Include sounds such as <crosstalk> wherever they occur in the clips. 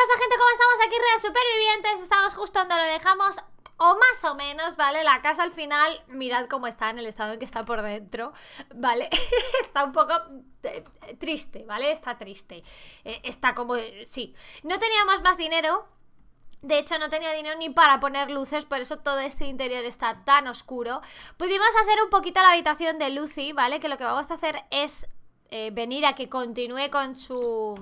pasa gente? ¿Cómo estamos aquí? Real Supervivientes, estamos justo donde lo dejamos o más o menos, ¿vale? La casa al final, mirad cómo está en el estado en que está por dentro, ¿vale? <laughs> está un poco eh, triste, ¿vale? Está triste. Eh, está como... Eh, sí. No teníamos más dinero, de hecho, no tenía dinero ni para poner luces, por eso todo este interior está tan oscuro. Pudimos hacer un poquito la habitación de Lucy, ¿vale? Que lo que vamos a hacer es venir a que continúe con su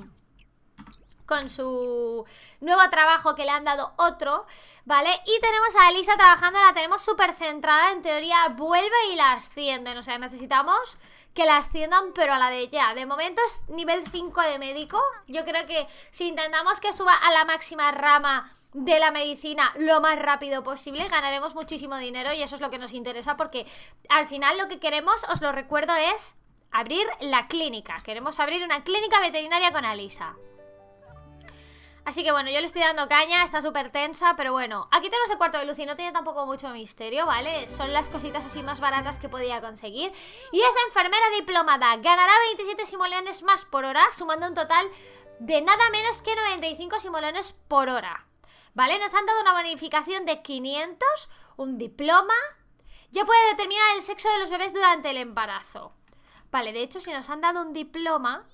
con su nuevo trabajo que le han dado otro, ¿vale? Y tenemos a Elisa trabajando, la tenemos súper centrada, en teoría vuelve y la ascienden, o sea, necesitamos que la asciendan, pero a la de ya. De momento es nivel 5 de médico, yo creo que si intentamos que suba a la máxima rama de la medicina lo más rápido posible, ganaremos muchísimo dinero y eso es lo que nos interesa porque al final lo que queremos, os lo recuerdo, es abrir la clínica. Queremos abrir una clínica veterinaria con Elisa Así que bueno, yo le estoy dando caña, está súper tensa, pero bueno. Aquí tenemos el cuarto de luz y no tiene tampoco mucho misterio, ¿vale? Son las cositas así más baratas que podía conseguir. Y esa enfermera diplomada, ganará 27 simoleones más por hora, sumando un total de nada menos que 95 simoleones por hora. ¿Vale? Nos han dado una bonificación de 500, un diploma... Ya puede determinar el sexo de los bebés durante el embarazo. Vale, de hecho, si nos han dado un diploma...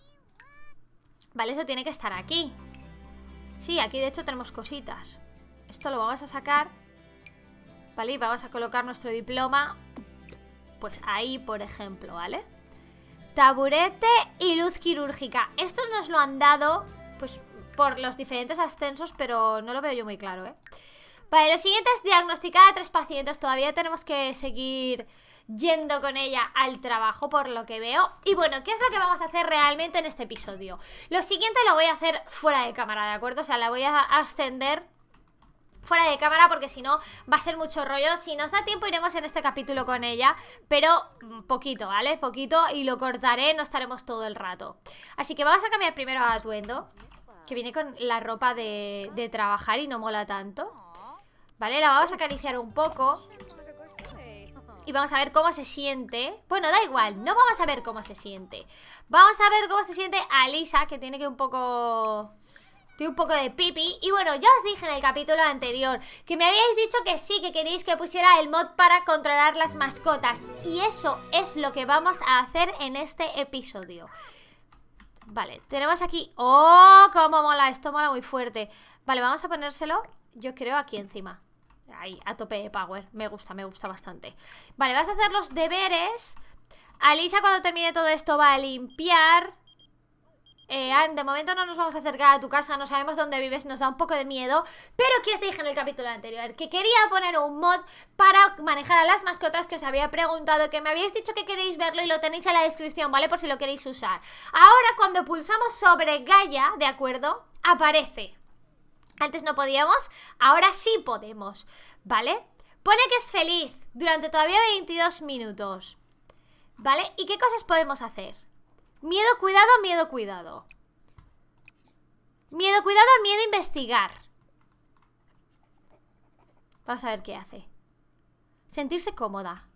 Vale, eso tiene que estar aquí. Sí, aquí de hecho tenemos cositas. Esto lo vamos a sacar. Vale, y vamos a colocar nuestro diploma. Pues ahí, por ejemplo, ¿vale? Taburete y luz quirúrgica. Estos nos lo han dado, pues, por los diferentes ascensos, pero no lo veo yo muy claro, ¿eh? Vale, lo siguiente es diagnosticar a tres pacientes. Todavía tenemos que seguir yendo con ella al trabajo por lo que veo. Y bueno, ¿qué es lo que vamos a hacer realmente en este episodio? Lo siguiente lo voy a hacer fuera de cámara, ¿de acuerdo? O sea, la voy a ascender fuera de cámara porque si no va a ser mucho rollo. Si nos da tiempo iremos en este capítulo con ella, pero poquito, ¿vale? Poquito y lo cortaré, no estaremos todo el rato. Así que vamos a cambiar primero a atuendo, que viene con la ropa de, de trabajar y no mola tanto. ¿Vale? La vamos a acariciar un poco y vamos a ver cómo se siente. Bueno, da igual, no vamos a ver cómo se siente. Vamos a ver cómo se siente Alisa, que tiene que un poco... Tiene un poco de pipi. Y bueno, ya os dije en el capítulo anterior que me habíais dicho que sí, que queréis que pusiera el mod para controlar las mascotas. Y eso es lo que vamos a hacer en este episodio. Vale, tenemos aquí... ¡Oh, cómo mola! Esto mola muy fuerte. Vale, vamos a ponérselo, yo creo, aquí encima. Ahí, a tope de power. Me gusta, me gusta bastante. Vale, vas a hacer los deberes. Alisa cuando termine todo esto va a limpiar. Eh, de momento no nos vamos a acercar a tu casa, no sabemos dónde vives, nos da un poco de miedo. Pero que os dije en el capítulo anterior que quería poner un mod para manejar a las mascotas que os había preguntado, que me habéis dicho que queréis verlo y lo tenéis en la descripción, ¿vale? Por si lo queréis usar. Ahora, cuando pulsamos sobre Gaia, ¿de acuerdo? Aparece. Antes no podíamos, ahora sí podemos, ¿vale? Pone que es feliz durante todavía 22 minutos, ¿vale? ¿Y qué cosas podemos hacer? Miedo, cuidado, miedo, cuidado. Miedo, cuidado, miedo, investigar. Vamos a ver qué hace. Sentirse cómoda.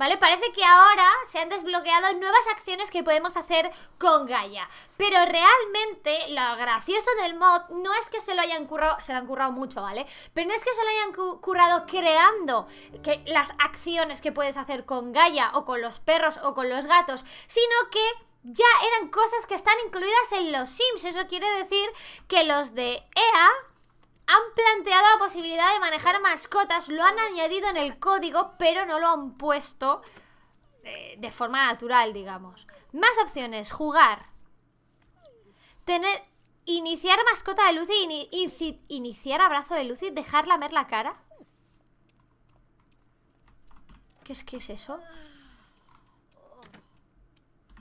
¿vale? Parece que ahora se han desbloqueado nuevas acciones que podemos hacer con Gaia, pero realmente lo gracioso del mod no es que se lo hayan currado, se lo han currado mucho, ¿vale? Pero no es que se lo hayan currado creando que las acciones que puedes hacer con Gaia o con los perros o con los gatos, sino que ya eran cosas que están incluidas en los Sims. Eso quiere decir que los de EA han planteado la posibilidad de manejar mascotas, lo han añadido en el código, pero no lo han puesto eh, de, forma natural, digamos. Más opciones, jugar. Tener, iniciar mascota de Lucy, iniciar abrazo de Lucy, dejarla ver la cara. ¿Qué es, qué es eso?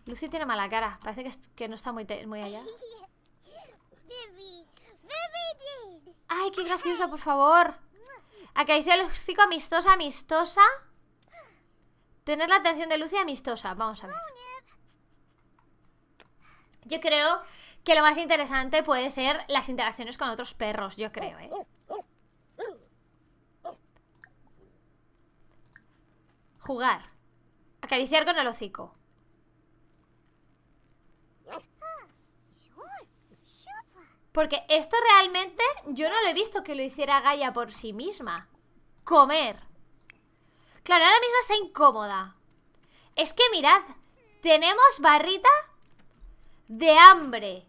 Lucy tiene mala cara, parece que, que no está muy, muy allá. ¡Ay, qué graciosa, por favor! Acariciar el hocico amistosa, amistosa. Tener la atención de Lucy amistosa. Vamos a ver. Yo creo que lo más interesante puede ser las interacciones con otros perros, yo creo, ¿eh? Jugar. Acariciar con el hocico. Porque esto realmente yo no lo he visto que lo hiciera Gaia por sí misma. Comer. Claro, ahora mismo se incómoda. Es que mirad, tenemos barrita de hambre,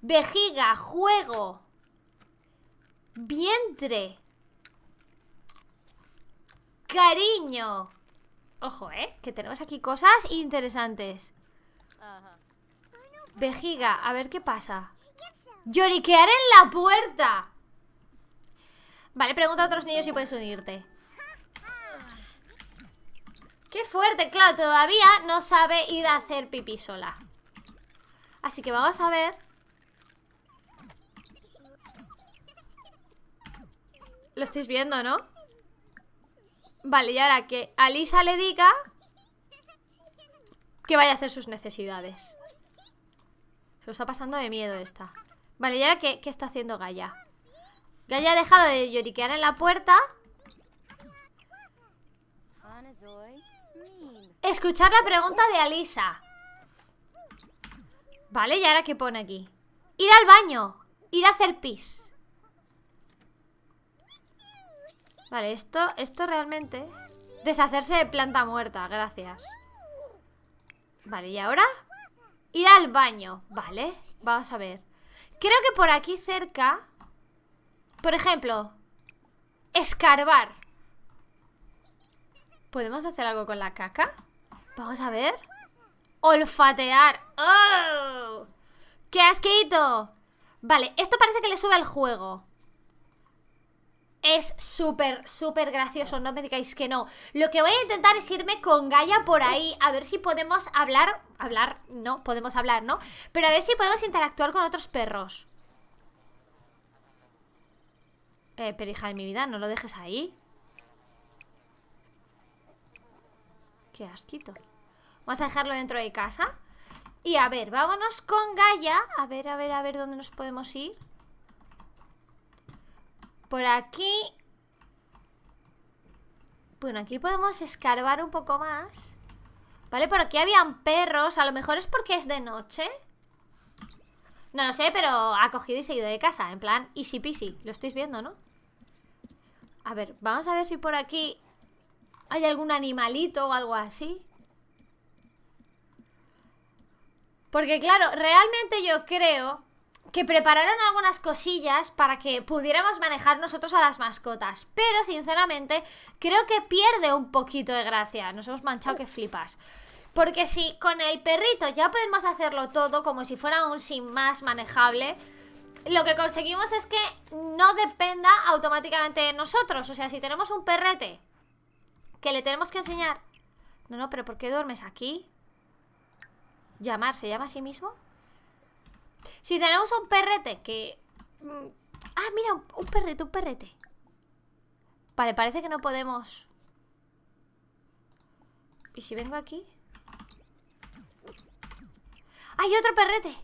vejiga, juego, vientre, cariño. Ojo, ¿eh? Que tenemos aquí cosas interesantes. Vejiga, a ver qué pasa. Lloriquear en la puerta. Vale, pregunta a otros niños si puedes unirte. ¡Qué fuerte! Claro, todavía no sabe ir a hacer pipí sola. Así que vamos a ver... Lo estáis viendo, ¿no? Vale, y ahora que Alisa le diga... Que vaya a hacer sus necesidades. Se lo está pasando de miedo esta. Vale, ¿y ahora qué, está haciendo Gaia? Gaia ha dejado de lloriquear en la puerta Escuchar la pregunta de Alisa Vale, ¿y ahora qué pone aquí? Ir al baño Ir a hacer pis Vale, esto, esto realmente Deshacerse de planta muerta, gracias Vale, ¿y ahora? Ir al baño, vale Vamos a ver Creo que por aquí cerca... Por ejemplo... Escarbar. ¿Podemos hacer algo con la caca? Vamos a ver. Olfatear. ¡Oh! ¡Qué asquito! Vale, esto parece que le sube al juego. Es súper, súper gracioso, no me digáis que no. Lo que voy a intentar es irme con Gaia por ahí, a ver si podemos hablar... Hablar, no, podemos hablar, ¿no? Pero a ver si podemos interactuar con otros perros. Eh, pero de mi vida, no lo dejes ahí. Qué asquito. Vamos a dejarlo dentro de casa. Y a ver, vámonos con Gaia. A ver, a ver, a ver dónde nos podemos ir. Por aquí... Bueno, aquí podemos escarbar un poco más. Vale, por aquí habían perros. A lo mejor es porque es de noche. No lo sé, pero ha cogido y se ha ido de casa. En plan, easy peasy. Lo estáis viendo, ¿no? A ver, vamos a ver si por aquí hay algún animalito o algo así. Porque claro, realmente yo creo que prepararon algunas cosillas para que pudiéramos manejar nosotros a las mascotas. Pero, sinceramente, creo que pierde un poquito de gracia. Nos hemos manchado que flipas. Porque si con el perrito ya podemos hacerlo todo como si fuera un sin más manejable, lo que conseguimos es que no dependa automáticamente de nosotros. O sea, si tenemos un perrete que le tenemos que enseñar... No, no, pero ¿por qué duermes aquí? ¿Llamar? ¿Se llama a sí mismo? Si tenemos un perrete que... Mm, ah, mira, un perrete, un perrete. Vale, parece que no podemos... ¿Y si vengo aquí? ¡Hay otro perrete!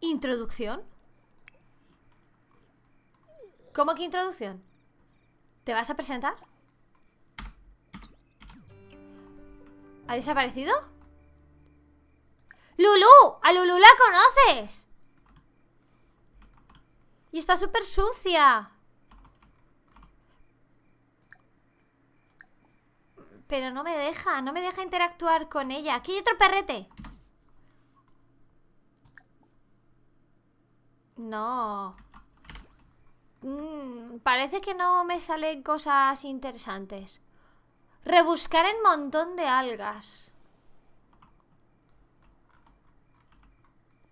¿Introducción? ¿Cómo que introducción? ¿Te vas a presentar? ¿Ha desaparecido? ¡Lulú! ¡A Lulú la conoces! Y está súper sucia. Pero no me deja, no me deja interactuar con ella. Aquí hay otro perrete. No. Mm, parece que no me salen cosas interesantes. Rebuscar en montón de algas.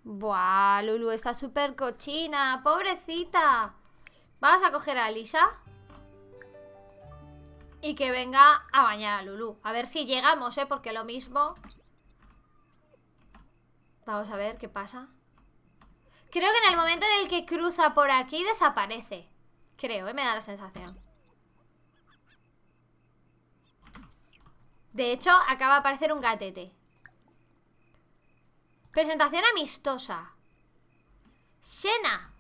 Buah, Lulu está súper cochina, pobrecita. Vamos a coger a Lisa. Y que venga a bañar a Lulu. A ver si llegamos, ¿eh? Porque lo mismo... Vamos a ver qué pasa. Creo que en el momento en el que cruza por aquí desaparece. Creo, ¿eh? me da la sensación. De hecho, acaba de aparecer un gatete. Presentación amistosa. Sena.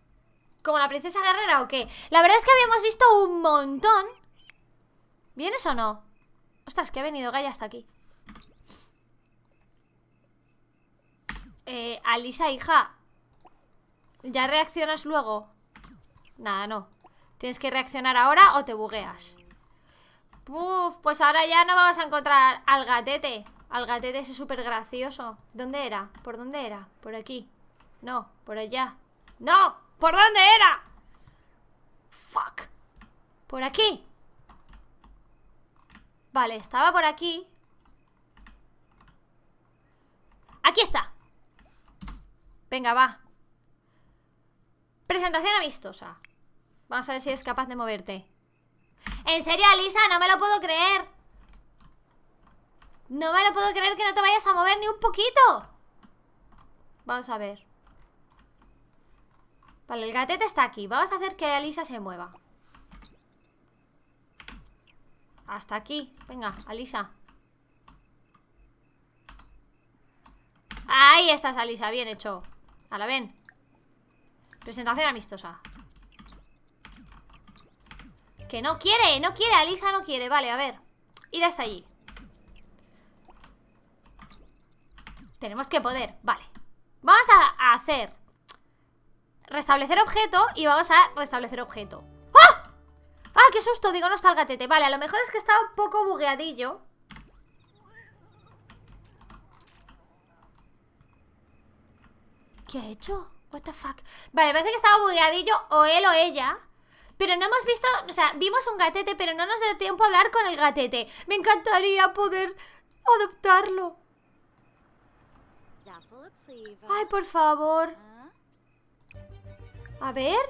¿Como la princesa guerrera o qué? La verdad es que habíamos visto un montón. ¿Vienes o no? Ostras, que ha venido Gaya hasta aquí. Eh, Alisa, hija. ¿Ya reaccionas luego? Nada, no. Tienes que reaccionar ahora o te bugueas. Puf, pues ahora ya no vamos a encontrar al gatete. Algatete ese súper gracioso. ¿Dónde era? ¿Por dónde era? ¿Por aquí? No, por allá. ¡No! ¿Por dónde era? ¡Fuck! ¿Por aquí? Vale, estaba por aquí. ¡Aquí está! Venga, va. Presentación amistosa. Vamos a ver si es capaz de moverte. ¿En serio, Lisa, No me lo puedo creer. No me lo puedo creer que no te vayas a mover ni un poquito. Vamos a ver. Vale, el gatete está aquí. Vamos a hacer que Alisa se mueva. Hasta aquí. Venga, Alisa. Ahí estás, Alisa. Bien hecho. la ven. Presentación amistosa. Que no quiere, no quiere. Alisa no quiere. Vale, a ver. Ir hasta allí. Tenemos que poder, vale. Vamos a hacer restablecer objeto y vamos a restablecer objeto. ¡Ah! ¡Ah, qué susto! Digo, no está el gatete. Vale, a lo mejor es que está un poco bugueadillo. ¿Qué ha hecho? What the fuck. Vale, parece que estaba bugueadillo o él o ella. Pero no hemos visto, o sea, vimos un gatete, pero no nos dio tiempo a hablar con el gatete. Me encantaría poder adoptarlo. Ay, por favor. ¿Ah? A ver.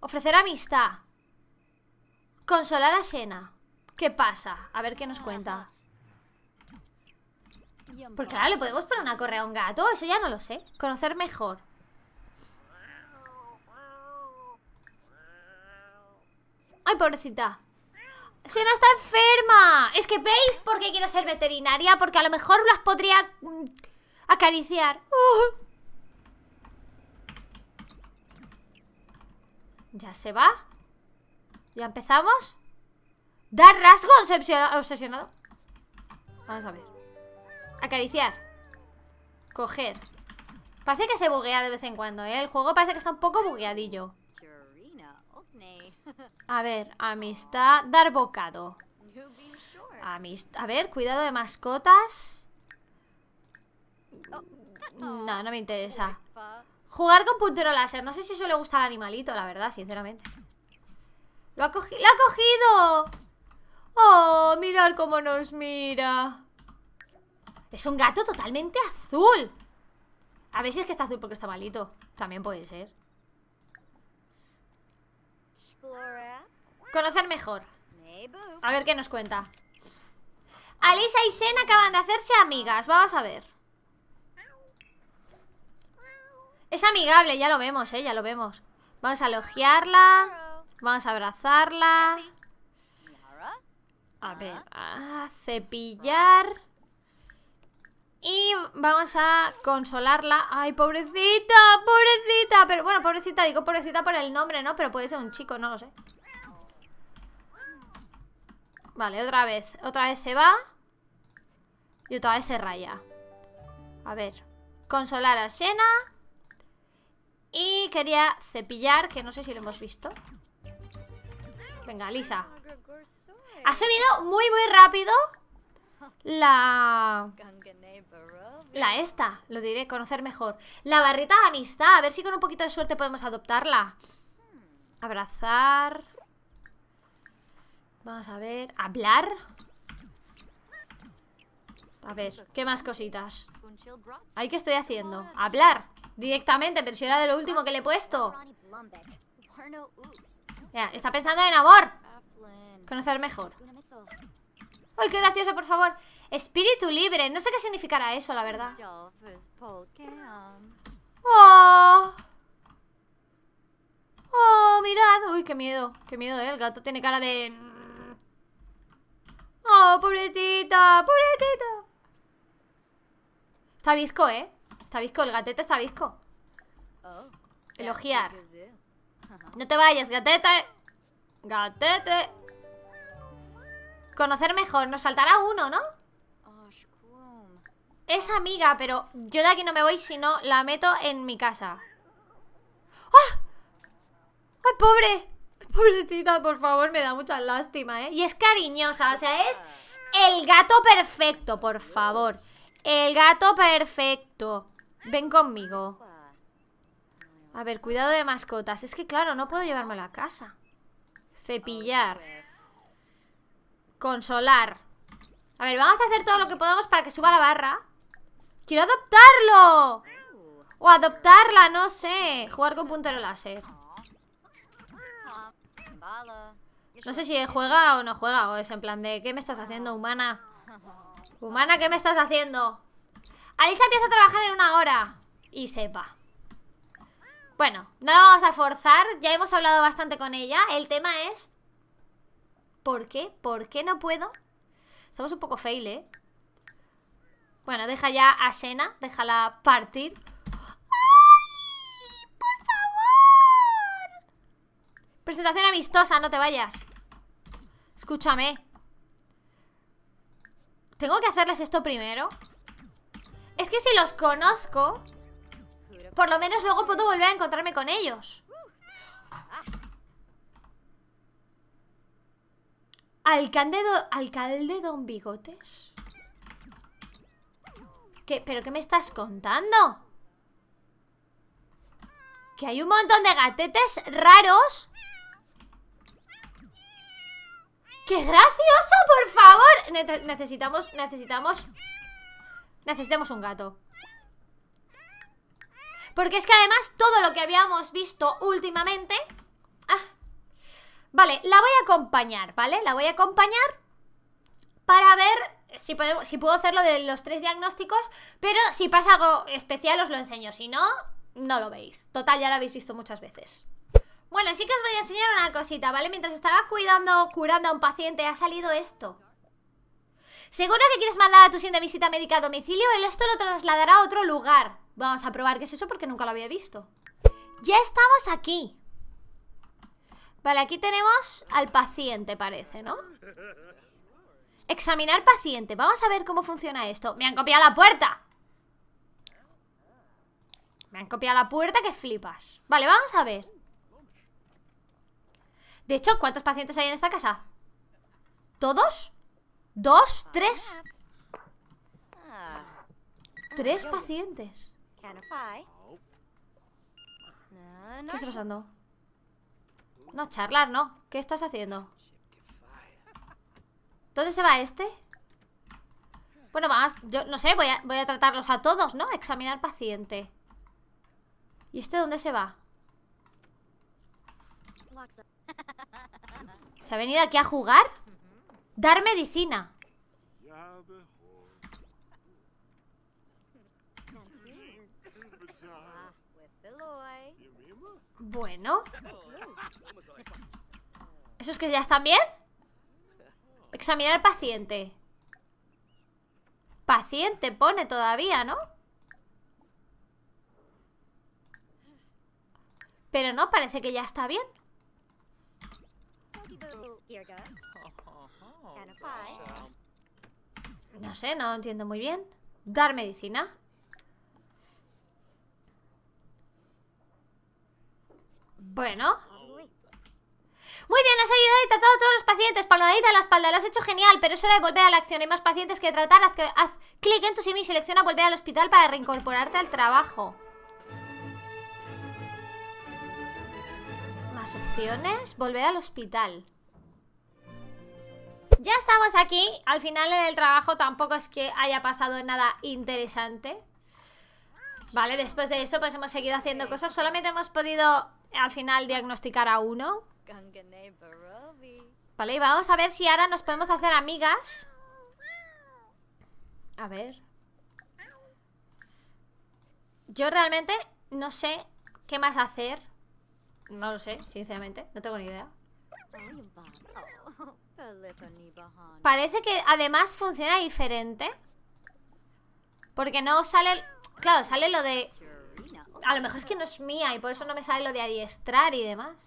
Ofrecer amistad. Consolar a Sena. ¿Qué pasa? A ver qué nos cuenta. Porque claro, le podemos poner una correa a un gato. Eso ya no lo sé. Conocer mejor. Ay, pobrecita. Sena está enferma. Es que veis por qué quiero ser veterinaria. Porque a lo mejor las podría mm, Acariciar. Uh. ¿Ya se va? ¿Ya empezamos? Dar rasgo obsesionado. Vamos a ver. Acariciar. Coger. Parece que se buguea de vez en cuando, ¿eh? El juego parece que está un poco bugueadillo. A ver, amistad. Dar bocado. a ver, cuidado de mascotas. No, no me interesa Jugar con puntero láser No sé si eso le gusta al animalito, la verdad, sinceramente ¡Lo ha, cogido! ¡Oh, mirar cómo nos mira! Es un gato totalmente azul A ver si es que está azul porque está malito También puede ser Conocer mejor A ver qué nos cuenta Alisa y Sen acaban de hacerse amigas Vamos a ver Es amigable, ya lo vemos, eh, ya lo vemos. Vamos a elogiarla. Vamos a abrazarla. A ver, a cepillar. Y vamos a consolarla. ¡Ay, pobrecita! ¡Pobrecita! Pero bueno, pobrecita, digo pobrecita por el nombre, ¿no? Pero puede ser un chico, no lo sé. Vale, otra vez. Otra vez se va. Y otra vez se raya. A ver. Consolar a Xena y quería cepillar, que no sé si lo hemos visto. Venga, Lisa. Ha subido muy, muy rápido la... La esta, lo diré, conocer mejor. La barrita de amistad, a ver si con un poquito de suerte podemos adoptarla. Abrazar. Vamos a ver. Hablar. A ver, ¿qué más cositas? ¿Ahí qué estoy haciendo? Hablar. Directamente, pero si era de lo último que le he puesto. Ya, está pensando en amor. Conocer mejor. Uy, qué gracioso, por favor! Espíritu libre. No sé qué significará eso, la verdad. ¡Oh! ¡Oh, mirad! ¡Uy, qué miedo! ¡Qué miedo, eh! El gato tiene cara de... ¡Oh, pobrecita! ¡Pobrecita! Está bizco, ¿eh? Sabisco, el gatete sabisco oh, Elogiar. <laughs> No te vayas, gatete. Gatete. Conocer mejor. Nos faltará uno, ¿no? Es ah, amiga, pero yo de aquí no me voy si no la meto en mi casa. ¡Ah! ¡Ay, pobre! Pobrecita, por favor, me da mucha lástima, ¿eh? Y es cariñosa, o sea, es el gato perfecto, por favor. El gato perfecto. Ven conmigo. A ver, cuidado de mascotas. Es que claro, no puedo llevármelo a casa. Cepillar. Consolar. A ver, vamos a hacer todo lo que podamos para que suba la barra. ¡Quiero adoptarlo! O adoptarla, no sé. Jugar con puntero láser. No sé si juega o no juega. O es en plan de, ¿qué me estás haciendo, humana? Humana, ¿qué me estás haciendo? se empieza a trabajar en una hora. Y sepa. Bueno, no la vamos a forzar. Ya hemos hablado bastante con ella. El tema es... ¿Por qué? ¿Por qué no puedo? Estamos un poco fail, ¿eh? Bueno, deja ya a Sena. Déjala partir. ¡Ay! ¡Por favor! Presentación amistosa, no te vayas. Escúchame. ¿Tengo que hacerles esto primero? Es que si los conozco, por lo menos luego puedo volver a encontrarme con ellos. Alcalde, alcalde Don Bigotes. ¿Pero qué me estás contando? Que hay un montón de gatetes raros. ¡Qué gracioso, por favor! necesitamos, necesitamos Necesitamos un gato Porque es que además todo lo que habíamos visto últimamente ah, Vale, la voy a acompañar, ¿vale? La voy a acompañar para ver si, podemos, si puedo hacerlo de los tres diagnósticos Pero si pasa algo especial os lo enseño, si no, no lo veis Total, ya lo habéis visto muchas veces bueno, sí que os voy a enseñar una cosita, ¿vale? Mientras estaba cuidando, curando a un paciente, ha salido esto. Seguro que quieres mandar a tu siguiente visita médica a domicilio, él esto lo trasladará a otro lugar. Vamos a probar qué es eso porque nunca lo había visto. Ya estamos aquí. Vale, aquí tenemos al paciente, parece, ¿no? Examinar paciente. Vamos a ver cómo funciona esto. ¡Me han copiado la puerta! Me han copiado la puerta que flipas. Vale, vamos a ver. De hecho, ¿cuántos pacientes hay en esta casa? ¿Todos? Dos, tres. Tres pacientes. ¿Qué está pasando? No, charlar, no. ¿Qué estás haciendo? ¿Dónde se va este? Bueno, vamos yo no sé, voy a, voy a tratarlos a todos, ¿no? Examinar paciente. ¿Y este dónde se va? ¿Se ha venido aquí a jugar? Dar medicina. Bueno. es que ya están bien? Examinar paciente. Paciente pone todavía, ¿no? Pero no, parece que ya está bien. No sé, no entiendo muy bien. Dar medicina. Bueno. Muy bien, has ayudado y tratado a todos los pacientes. Palmadita a la espalda, lo has hecho genial, pero es hora de volver a la acción. Hay más pacientes que tratar. Haz, haz clic en tu sim y selecciona volver al hospital para reincorporarte al trabajo. Más opciones. Volver al hospital. Ya estamos aquí. Al final en el trabajo tampoco es que haya pasado nada interesante. Vale, después de eso pues hemos seguido haciendo cosas. Solamente hemos podido al final diagnosticar a uno. Vale, y vamos a ver si ahora nos podemos hacer amigas. A ver. Yo realmente no sé qué más hacer. No lo sé, sinceramente. No tengo ni idea. Parece que además funciona diferente. Porque no sale... Claro, sale lo de... A lo mejor es que no es mía y por eso no me sale lo de adiestrar y demás.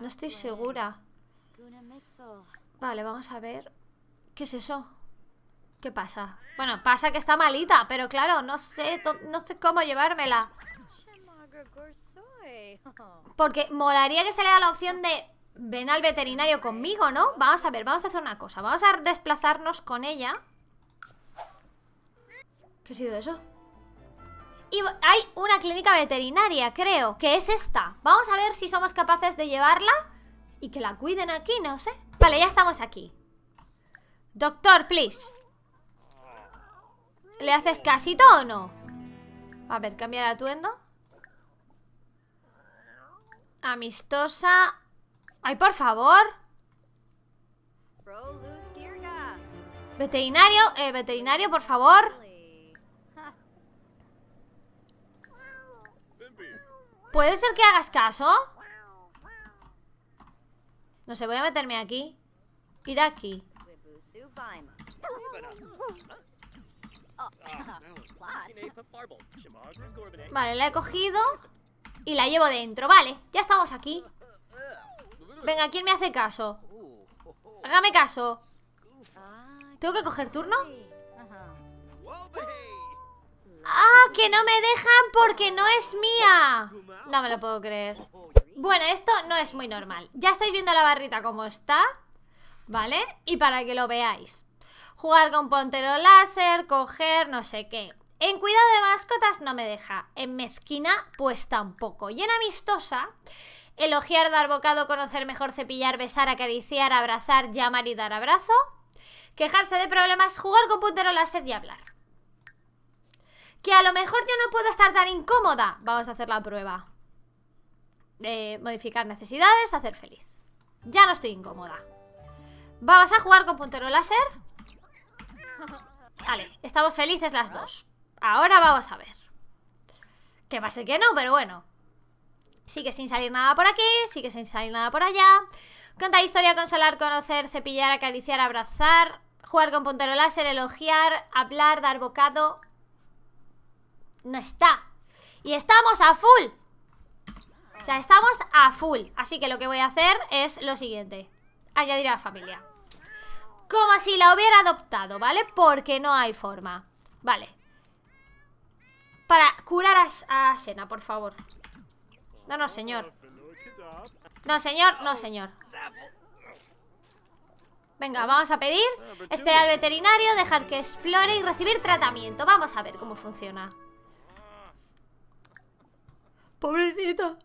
No estoy segura. Vale, vamos a ver. ¿Qué es eso? ¿Qué pasa? Bueno, pasa que está malita, pero claro, no sé, no sé cómo llevármela. Porque molaría que saliera la opción de Ven al veterinario conmigo, ¿no? Vamos a ver, vamos a hacer una cosa. Vamos a desplazarnos con ella. ¿Qué ha sido eso? Y hay una clínica veterinaria, creo, que es esta. Vamos a ver si somos capaces de llevarla y que la cuiden aquí, no sé. Vale, ya estamos aquí. Doctor, please. ¿Le haces casito o no? A ver, cambia el atuendo. Amistosa, ¡Ay, por favor! Veterinario, eh, veterinario, por favor. ¿Puede ser que hagas caso? No sé, voy a meterme aquí. Ir aquí. Vale, la he cogido y la llevo dentro. Vale, ya estamos aquí. Venga, ¿quién me hace caso? Uh. Hágame caso. ¿Tengo que coger turno? ¡Ah! ¡Que no me dejan porque no es mía! No me lo puedo creer. Bueno, esto no es muy normal. Ya estáis viendo la barrita como está, ¿vale? Y para que lo veáis. Jugar con pontero láser, coger, no sé qué. En cuidado de mascotas no me deja. En mezquina, pues tampoco. Y en amistosa Elogiar, dar bocado, conocer mejor, cepillar, besar, acariciar, abrazar, llamar y dar abrazo. Quejarse de problemas, jugar con puntero láser y hablar. Que a lo mejor yo no puedo estar tan incómoda. Vamos a hacer la prueba. Eh, modificar necesidades, hacer feliz. Ya no estoy incómoda. Vamos a jugar con puntero láser. Vale, estamos felices las dos. Ahora vamos a ver. Que pase que no, pero bueno. Sigue sin salir nada por aquí, sigue sin salir nada por allá. Contar historia, consolar, conocer, cepillar, acariciar, abrazar, jugar con puntero láser, elogiar, hablar, dar bocado. No está. Y estamos a full. O sea, estamos a full. Así que lo que voy a hacer es lo siguiente. Añadir a la familia. Como si la hubiera adoptado, ¿vale? Porque no hay forma. Vale. Para curar a, a Sena, por favor. No, no, señor. No, señor, no, señor. Venga, vamos a pedir, esperar al veterinario, dejar que explore y recibir tratamiento. Vamos a ver cómo funciona. Pobrecita.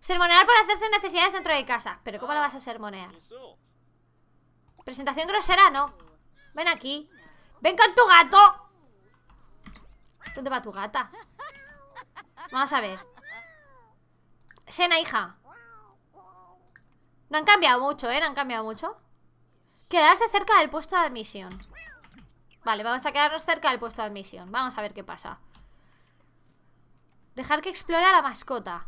Sermonear por hacerse necesidades dentro de casa. Pero ¿cómo lo vas a sermonear? Presentación grosera, no. Ven aquí. Ven con tu gato. ¿Dónde va tu gata? Vamos a ver. Sena, hija. No han cambiado mucho, ¿eh? No han cambiado mucho. Quedarse cerca del puesto de admisión. Vale, vamos a quedarnos cerca del puesto de admisión. Vamos a ver qué pasa. Dejar que explore a la mascota.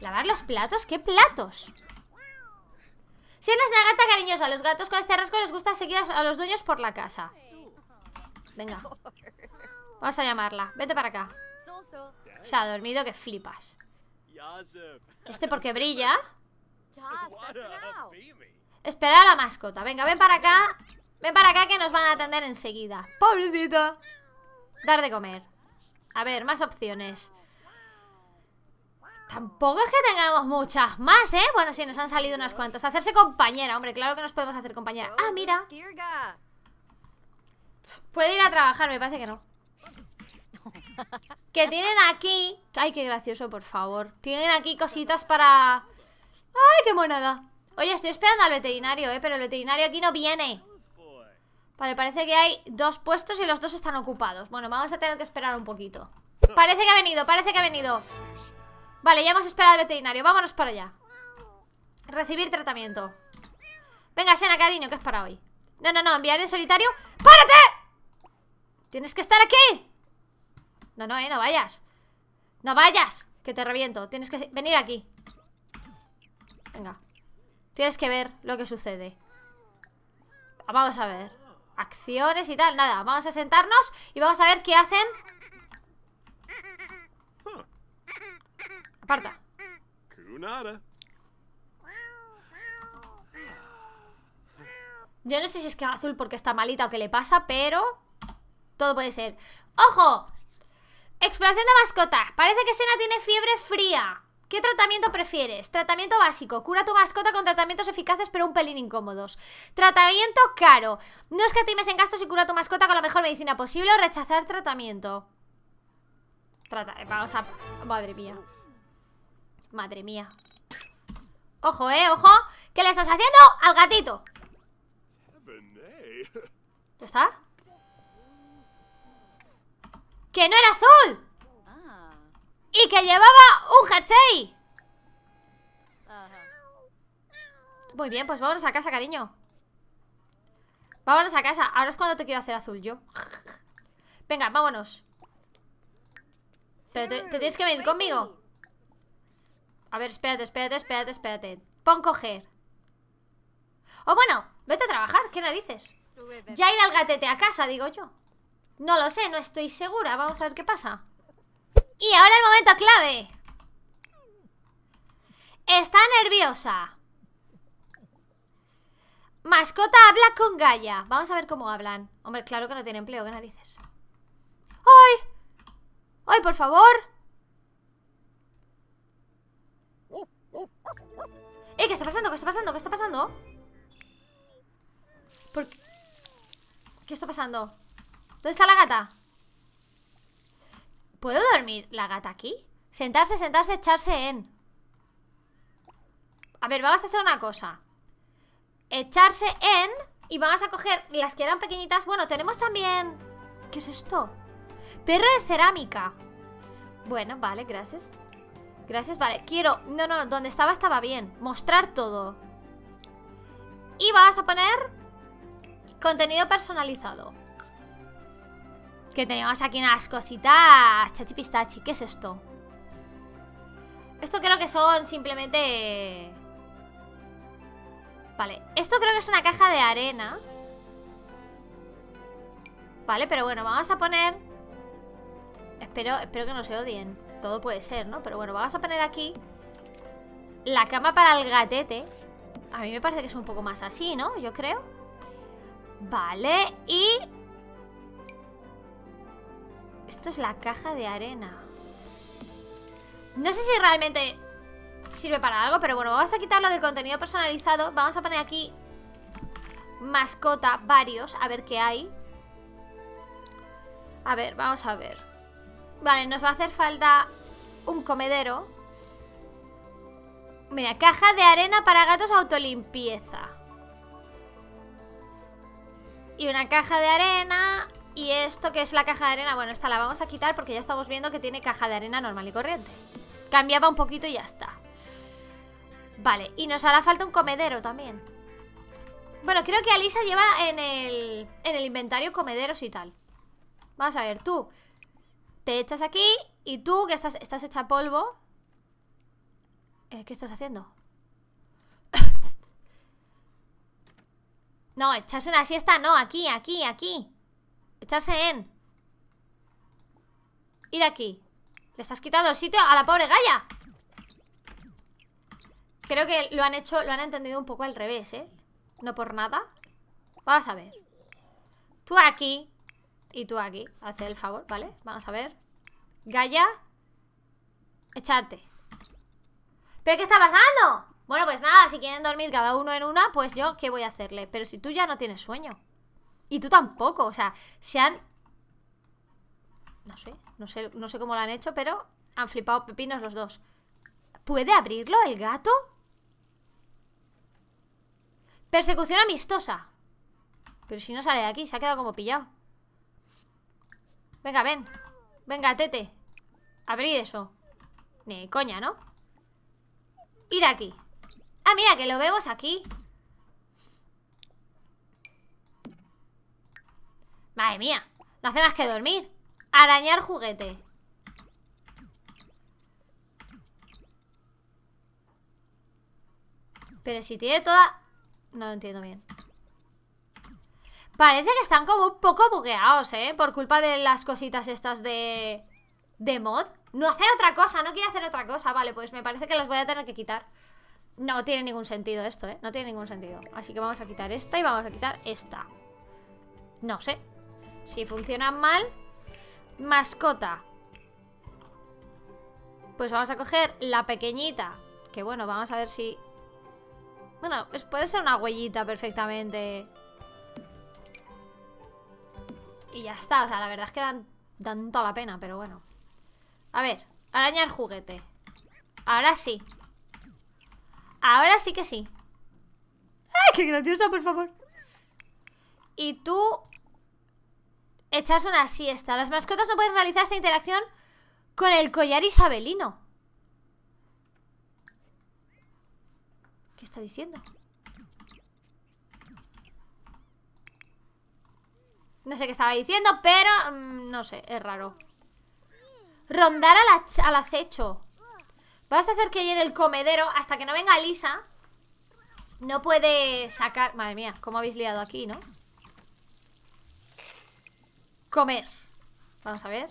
¿Lavar los platos? ¿Qué platos? Si es una gata cariñosa, los gatos con este rasgo les gusta seguir a los dueños por la casa. Venga. Vamos a llamarla. Vete para acá. Se ha dormido que flipas. ¿Este porque brilla? Espera a la mascota. Venga, ven para acá. Ven para acá que nos van a atender enseguida. Pobrecita. Dar de comer. A ver, más opciones. Tampoco es que tengamos muchas más, ¿eh? Bueno, sí, nos han salido unas cuantas. Hacerse compañera, hombre, claro que nos podemos hacer compañera. Ah, mira. Puede ir a trabajar, me parece que no que tienen aquí... Ay, qué gracioso, por favor. Tienen aquí cositas para... Ay, qué monada. Oye, estoy esperando al veterinario, ¿eh? Pero el veterinario aquí no viene. Vale, parece que hay dos puestos y los dos están ocupados. Bueno, vamos a tener que esperar un poquito. Parece que ha venido, parece que ha venido. Vale, ya hemos esperado al veterinario. Vámonos para allá. Recibir tratamiento. Venga, Sena, cariño, que es para hoy. No, no, no, enviar en solitario. ¡Párate! ¡Tienes que estar aquí! No, no, eh, no vayas ¡No vayas! Que te reviento Tienes que venir aquí Venga Tienes que ver lo que sucede Vamos a ver Acciones y tal, nada Vamos a sentarnos y vamos a ver qué hacen Aparta Yo no sé si es que azul porque está malita o qué le pasa, pero... Todo puede ser. ¡Ojo! Exploración de mascota, Parece que Sena tiene fiebre fría. ¿Qué tratamiento prefieres? Tratamiento básico. Cura tu mascota con tratamientos eficaces pero un pelín incómodos. Tratamiento caro. No es que en gastos y cura tu mascota con la mejor medicina posible o rechazar tratamiento. Trata eh, vamos a... Madre mía. Madre mía. Ojo, eh, ojo. ¿Qué le estás haciendo al gatito? Eh. está? que no era azul. Y que llevaba un jersey. Muy bien, pues vámonos a casa, cariño. Vámonos a casa. Ahora es cuando te quiero hacer azul yo. Venga, vámonos. Pero te, tienes que venir conmigo. A ver, espérate, espérate, espérate, espérate. Pon coger. O oh, bueno, vete a trabajar, ¿qué dices? Ya ir al gatete a casa, digo yo. No lo sé, no estoy segura. Vamos a ver qué pasa. Y ahora el momento clave. Está nerviosa. Mascota habla con Gaia. Vamos a ver cómo hablan. Hombre, claro que no tiene empleo, que narices. ¡Ay! ¡Ay, por favor! ¡Eh, qué está pasando! ¿Qué está pasando? ¿Qué está pasando? ¿Qué está pasando? ¿Dónde está la gata? ¿Puedo dormir la gata aquí? Sentarse, sentarse, echarse en A ver, vamos a hacer una cosa Echarse en Y vamos a coger las que eran pequeñitas Bueno, tenemos también... ¿Qué es esto? Perro de cerámica Bueno, vale, gracias Gracias, vale, quiero... No, no, donde estaba estaba bien Mostrar todo Y vamos a poner... Contenido personalizado que tenemos aquí unas cositas pistachi. ¿Qué es esto? Esto creo que son simplemente... Vale, esto creo que es una caja de arena Vale, pero bueno, vamos a poner Espero, espero que no se odien Todo puede ser, ¿no? Pero bueno, vamos a poner aquí La cama para el gatete A mí me parece que es un poco más así, ¿no? Yo creo Vale, y esto es la caja de arena. No sé si realmente sirve para algo, pero bueno, vamos a quitarlo de contenido personalizado. Vamos a poner aquí mascota, varios, a ver qué hay. A ver, vamos a ver. Vale, nos va a hacer falta un comedero. Mira, caja de arena para gatos autolimpieza. Y una caja de arena y esto que es la caja de arena, bueno, esta la vamos a quitar porque ya estamos viendo que tiene caja de arena normal y corriente. Cambiaba un poquito y ya está. Vale, y nos hará falta un comedero también. Bueno, creo que Alisa lleva en el, inventario comederos y tal. Vamos a ver, tú te echas aquí y tú que estás, estás hecha polvo. Eh, ¿Qué estás haciendo? <laughs> no, echas una siesta, no, aquí, aquí, aquí. Echarse en. Ir aquí. Le estás quitando el sitio a la pobre Gaia. Creo que lo han hecho, lo han entendido un poco al revés, ¿eh? No por nada. Vamos a ver. Tú aquí. Y tú aquí. Haz el favor, ¿vale? Vamos a ver. Gaia. Echate. ¿Pero qué está pasando? Bueno, pues nada, si quieren dormir cada uno en una, pues yo, ¿qué voy a hacerle? Pero si tú ya no tienes sueño. Y tú tampoco, o sea, se han... No sé, no sé, no sé cómo lo han hecho, pero han flipado pepinos los dos. ¿Puede abrirlo el gato? Persecución amistosa. Pero si no sale de aquí, se ha quedado como pillado. Venga, ven. Venga, tete. Abrir eso. Ni coña, ¿no? Ir aquí. Ah, mira, que lo vemos aquí. Madre mía, no hace más que dormir Arañar juguete Pero si tiene toda... No lo entiendo bien Parece que están como un poco bugueados, ¿eh? Por culpa de las cositas estas de... De mod No hace otra cosa, no quiere hacer otra cosa Vale, pues me parece que las voy a tener que quitar No tiene ningún sentido esto, ¿eh? No tiene ningún sentido Así que vamos a quitar esta y vamos a quitar esta No sé si funcionan mal, mascota. Pues vamos a coger la pequeñita. Que bueno, vamos a ver si... Bueno, puede ser una huellita perfectamente. Y ya está, o sea, la verdad es que dan, toda la pena, pero bueno. A ver, araña el juguete. Ahora sí. Ahora sí que sí. ¡Ay, qué graciosa, por favor! Y tú echarse una siesta. Las mascotas no pueden realizar esta interacción con el collar isabelino. ¿Qué está diciendo? No sé qué estaba diciendo, pero... Mm, no sé, es raro. Rondar al, acecho. Vas a hacer que en el comedero hasta que no venga Lisa. No puede sacar... Madre mía, cómo habéis liado aquí, ¿no? comer Vamos a ver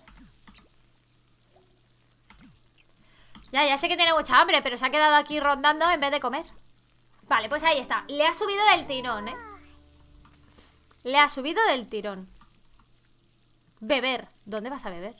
Ya, ya sé que tiene mucha hambre Pero se ha quedado aquí rondando en vez de comer Vale, pues ahí está Le ha subido del tirón, eh Le ha subido del tirón Beber ¿Dónde vas a beber?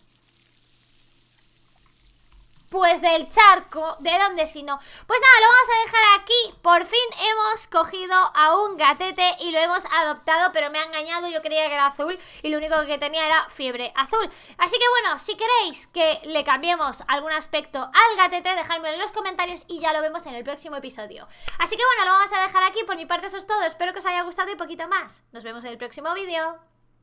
pues del charco, ¿de dónde si no? Pues nada, lo vamos a dejar aquí, por fin hemos cogido a un gatete y lo hemos adoptado, pero me ha engañado, yo creía que era azul y lo único que tenía era fiebre azul. Así que bueno, si queréis que le cambiemos algún aspecto al gatete, dejadmelo en los comentarios y ya lo vemos en el próximo episodio. Así que bueno, lo vamos a dejar aquí, por mi parte eso es todo, espero que os haya gustado y poquito más. Nos vemos en el próximo vídeo.